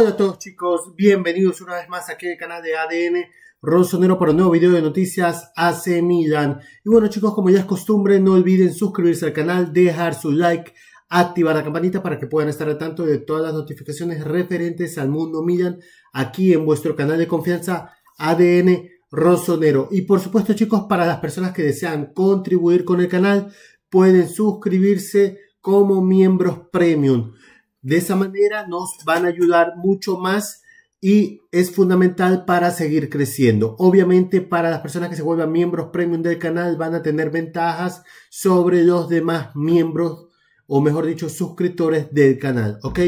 Hola a todos chicos, bienvenidos una vez más aquí al canal de ADN Rosonero para un nuevo video de noticias AC Milan. Y bueno chicos, como ya es costumbre, no olviden suscribirse al canal, dejar su like, activar la campanita para que puedan estar al tanto de todas las notificaciones referentes al mundo Milan aquí en vuestro canal de confianza ADN Rosonero. Y por supuesto chicos, para las personas que desean contribuir con el canal, pueden suscribirse como miembros premium. De esa manera nos van a ayudar mucho más y es fundamental para seguir creciendo. Obviamente para las personas que se vuelvan miembros premium del canal van a tener ventajas sobre los demás miembros o mejor dicho suscriptores del canal, ¿ok?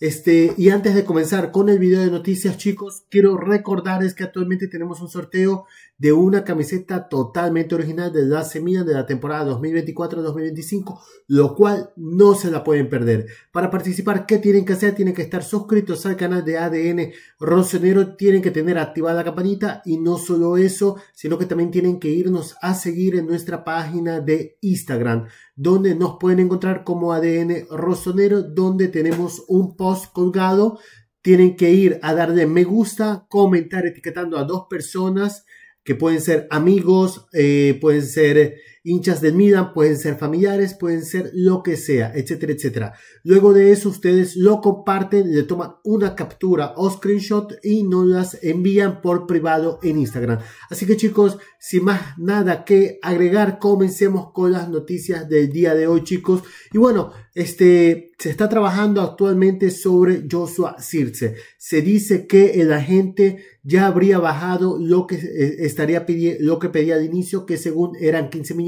Este, y antes de comenzar con el video de noticias, chicos, quiero recordarles que actualmente tenemos un sorteo de una camiseta totalmente original de la semilla de la temporada 2024-2025, lo cual no se la pueden perder. Para participar, ¿qué tienen que hacer? Tienen que estar suscritos al canal de ADN Rosonero tienen que tener activada la campanita y no solo eso, sino que también tienen que irnos a seguir en nuestra página de Instagram, donde nos pueden encontrar como ADN Rosonero, donde tenemos un podcast colgado, tienen que ir a darle me gusta, comentar etiquetando a dos personas que pueden ser amigos, eh, pueden ser hinchas del Milan, pueden ser familiares, pueden ser lo que sea, etcétera, etcétera. Luego de eso ustedes lo comparten, le toman una captura o screenshot y nos las envían por privado en Instagram. Así que chicos, sin más nada que agregar, comencemos con las noticias del día de hoy chicos. Y bueno, este, se está trabajando actualmente sobre Joshua Circe. Se dice que el agente ya habría bajado lo que eh, estaría pidiendo, lo que pedía al inicio, que según eran 15 millones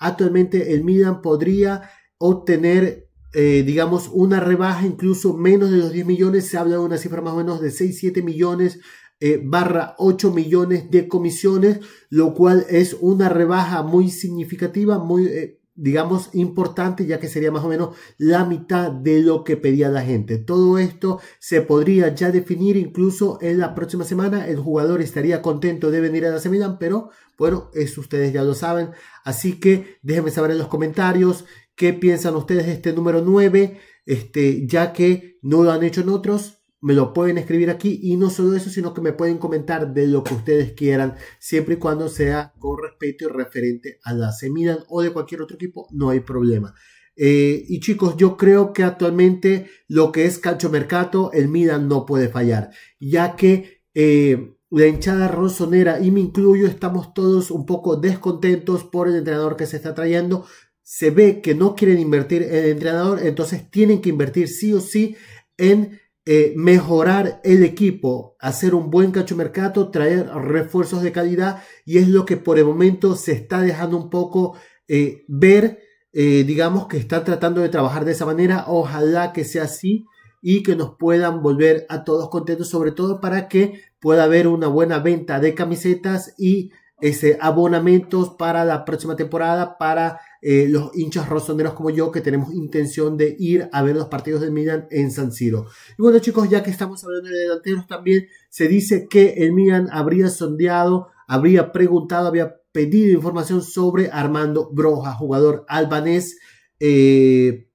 actualmente el Milan podría obtener, eh, digamos, una rebaja, incluso menos de los 10 millones, se habla de una cifra más o menos de 6, 7 millones. Eh, barra 8 millones de comisiones, lo cual es una rebaja muy significativa, muy, eh, digamos, importante, ya que sería más o menos la mitad de lo que pedía la gente. Todo esto se podría ya definir incluso en la próxima semana. El jugador estaría contento de venir a la Milan, pero bueno, eso ustedes ya lo saben. Así que déjenme saber en los comentarios qué piensan ustedes de este número 9, este, ya que no lo han hecho en otros me lo pueden escribir aquí y no solo eso, sino que me pueden comentar de lo que ustedes quieran, siempre y cuando sea con respeto y referente a la Semidan o de cualquier otro equipo, no hay problema. Eh, y chicos, yo creo que actualmente lo que es mercato el Milan no puede fallar, ya que eh, la hinchada rosonera, y me incluyo, estamos todos un poco descontentos por el entrenador que se está trayendo. Se ve que no quieren invertir en el entrenador, entonces tienen que invertir sí o sí en eh, mejorar el equipo, hacer un buen mercado, traer refuerzos de calidad y es lo que por el momento se está dejando un poco eh, ver, eh, digamos que está tratando de trabajar de esa manera, ojalá que sea así y que nos puedan volver a todos contentos, sobre todo para que pueda haber una buena venta de camisetas y ese, abonamientos para la próxima temporada para eh, los hinchas rosoneros como yo que tenemos intención de ir a ver los partidos del Milan en San Siro. Y bueno chicos, ya que estamos hablando de delanteros también, se dice que el Milan habría sondeado, habría preguntado, había pedido información sobre Armando Broja, jugador albanés eh,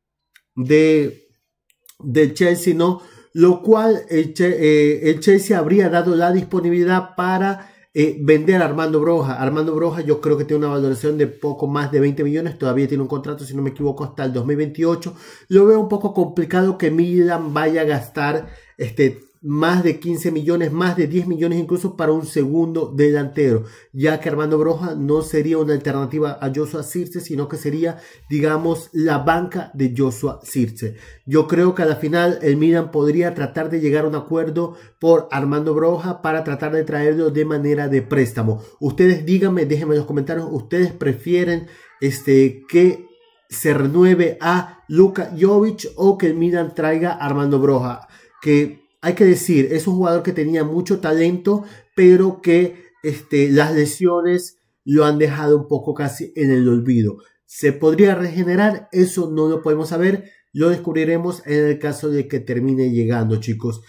de, Chelsea, ¿no? Lo cual eh, el Chelsea habría dado la disponibilidad para eh, vender a Armando Broja. Armando Broja yo creo que tiene una valoración de poco más de 20 millones. Todavía tiene un contrato, si no me equivoco, hasta el 2028. Lo veo un poco complicado que Milan vaya a gastar este, más de 15 millones, más de 10 millones incluso para un segundo delantero, ya que Armando Broja no sería una alternativa a Joshua Circe, sino que sería, digamos, la banca de Joshua Circe. Yo creo que a la final el Milan podría tratar de llegar a un acuerdo por Armando Broja para tratar de traerlo de manera de préstamo. Ustedes díganme, déjenme en los comentarios, ustedes prefieren este que se renueve a Luka Jovic o que el Milan traiga a Armando Broja, que hay que decir, es un jugador que tenía mucho talento, pero que este, las lesiones lo han dejado un poco casi en el olvido. ¿Se podría regenerar? Eso no lo podemos saber. Lo descubriremos en el caso de que termine llegando, chicos.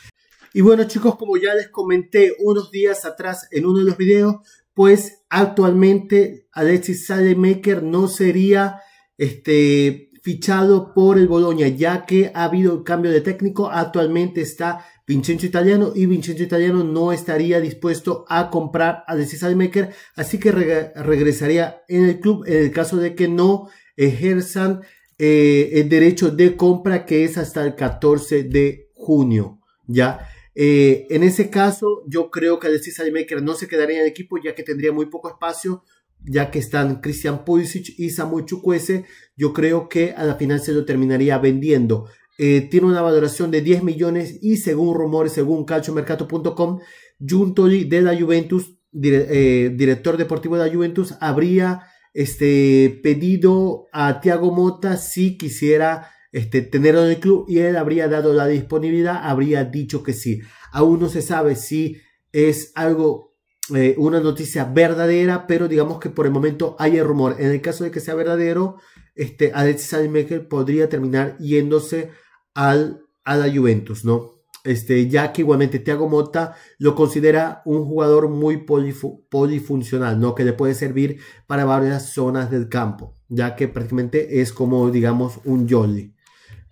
Y bueno, chicos, como ya les comenté unos días atrás en uno de los videos, pues actualmente Alexis Salemaker no sería este, fichado por el Boloña, ya que ha habido un cambio de técnico. Actualmente está Vincenzo Italiano y Vincenzo Italiano no estaría dispuesto a comprar a decision Maker, así que regresaría en el club en el caso de que no ejerzan eh, el derecho de compra que es hasta el 14 de junio, ¿ya? Eh, en ese caso, yo creo que decision Maker no se quedaría en el equipo ya que tendría muy poco espacio, ya que están Cristian Pulisic y Samuel Chukwese, yo creo que a la final se lo terminaría vendiendo. Eh, tiene una valoración de 10 millones y según rumores, según calciomercato.com, Junto de la Juventus, eh, director deportivo de la Juventus, habría este, pedido a Thiago Mota si quisiera este, tenerlo en el club y él habría dado la disponibilidad, habría dicho que sí. Aún no se sabe si es algo eh, una noticia verdadera, pero digamos que por el momento hay el rumor. En el caso de que sea verdadero, este, Alexis podría terminar yéndose al, a la Juventus, ¿no? Este, ya que igualmente Thiago Mota lo considera un jugador muy polifuncional, ¿no? Que le puede servir para varias zonas del campo, ya que prácticamente es como, digamos, un Jolly.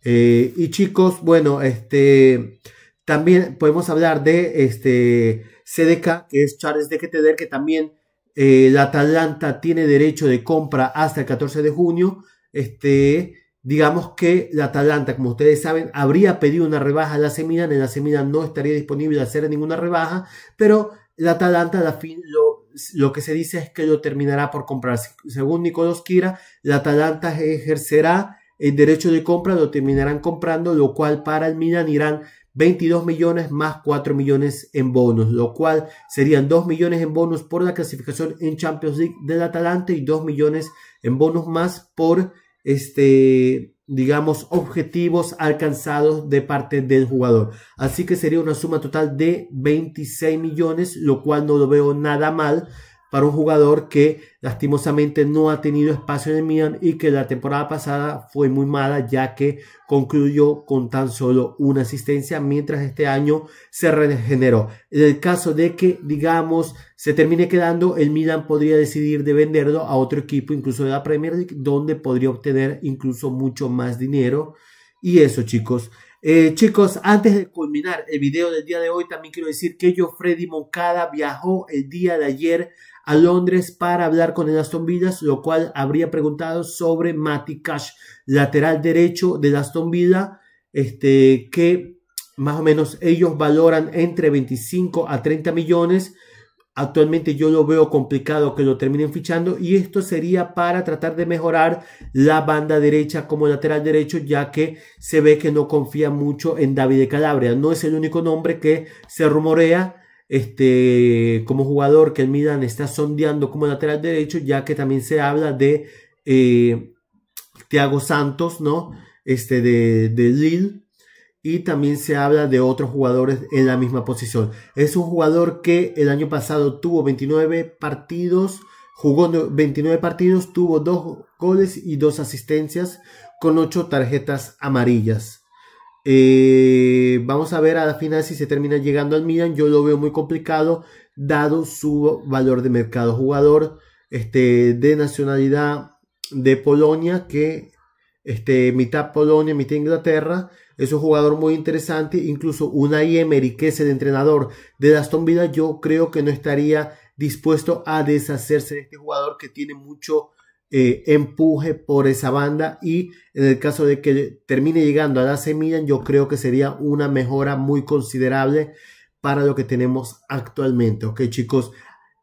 Eh, y chicos, bueno, este, también podemos hablar de este CDK, que es Charles de Keteder, que también eh, la Atalanta tiene derecho de compra hasta el 14 de junio. Este, Digamos que la Atalanta, como ustedes saben, habría pedido una rebaja a la semina en la semina no estaría disponible hacer ninguna rebaja, pero la Atalanta lo, que se dice es que lo terminará por comprar. Según Nicolás Kira, la Atalanta ejercerá el derecho de compra, lo terminarán comprando, lo cual para el Milan irán 22 millones más 4 millones en bonos, lo cual serían 2 millones en bonos por la clasificación en Champions League de la Atalanta y 2 millones en bonos más por este, digamos, objetivos alcanzados de parte del jugador. Así que sería una suma total de 26 millones, lo cual no lo veo nada mal para un jugador que lastimosamente no ha tenido espacio en el Milan y que la temporada pasada fue muy mala ya que concluyó con tan solo una asistencia mientras este año se regeneró. En el caso de que digamos se termine quedando el Milan podría decidir de venderlo a otro equipo incluso de la Premier League donde podría obtener incluso mucho más dinero y eso chicos. Eh, chicos, antes de culminar el video del día de hoy, también quiero decir que yo, Freddy Moncada, viajó el día de ayer a Londres para hablar con el Aston Villa, lo cual habría preguntado sobre Mati Cash, lateral derecho de Aston Villa, este, que más o menos ellos valoran entre 25 a 30 millones. Actualmente yo lo veo complicado que lo terminen fichando y esto sería para tratar de mejorar la banda derecha como lateral derecho ya que se ve que no confía mucho en David de Calabria. No es el único nombre que se rumorea este, como jugador que el Milan está sondeando como lateral derecho, ya que también se habla de eh, Thiago Santos, ¿no? Este de, de Lille. Y también se habla de otros jugadores en la misma posición. Es un jugador que el año pasado tuvo 29 partidos, jugó 29 partidos, tuvo dos goles y dos asistencias con ocho tarjetas amarillas. Eh, vamos a ver a la final si se termina llegando al Milan. Yo lo veo muy complicado, dado su valor de mercado. Jugador este, de nacionalidad de Polonia, que este, mitad Polonia, mitad Inglaterra. Es un jugador muy interesante. Incluso una Emery, que es el entrenador de Aston Villa, yo creo que no estaría dispuesto a deshacerse de este jugador que tiene mucho eh, empuje por esa banda y en el caso de que termine llegando a la semilla yo creo que sería una mejora muy considerable para lo que tenemos actualmente, ok chicos.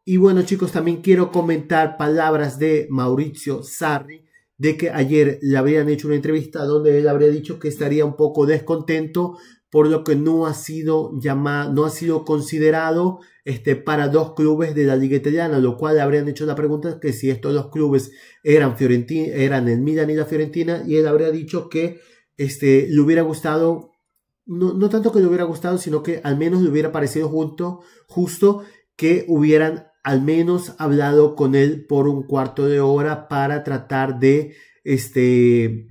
Y bueno chicos, también quiero comentar palabras de Mauricio Sarri, de que ayer le habrían hecho una entrevista donde él habría dicho que estaría un poco descontento por lo que no ha sido llamado, no ha sido considerado este, para dos clubes de la Liga Italiana, lo cual habrían hecho la pregunta que si estos dos clubes eran, eran el Milan y la Fiorentina, y él habría dicho que este, le hubiera gustado, no, no tanto que le hubiera gustado, sino que al menos le hubiera parecido junto, justo que hubieran al menos hablado con él por un cuarto de hora para tratar de este,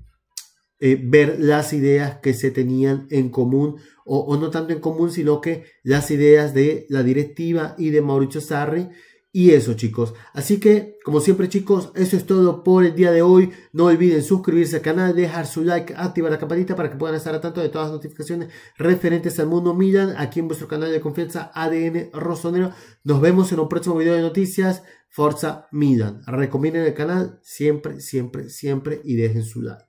eh, ver las ideas que se tenían en común, o, no tanto en común, sino que las ideas de la directiva y de Mauricio Sarri. Y eso chicos, así que como siempre chicos, eso es todo por el día de hoy. No olviden suscribirse al canal, dejar su like, activar la campanita para que puedan estar al tanto de todas las notificaciones referentes al mundo Milan aquí en vuestro canal de confianza ADN Rosonero. Nos vemos en un próximo video de noticias. Forza Milan. Recomienden el canal siempre, siempre, siempre y dejen su like.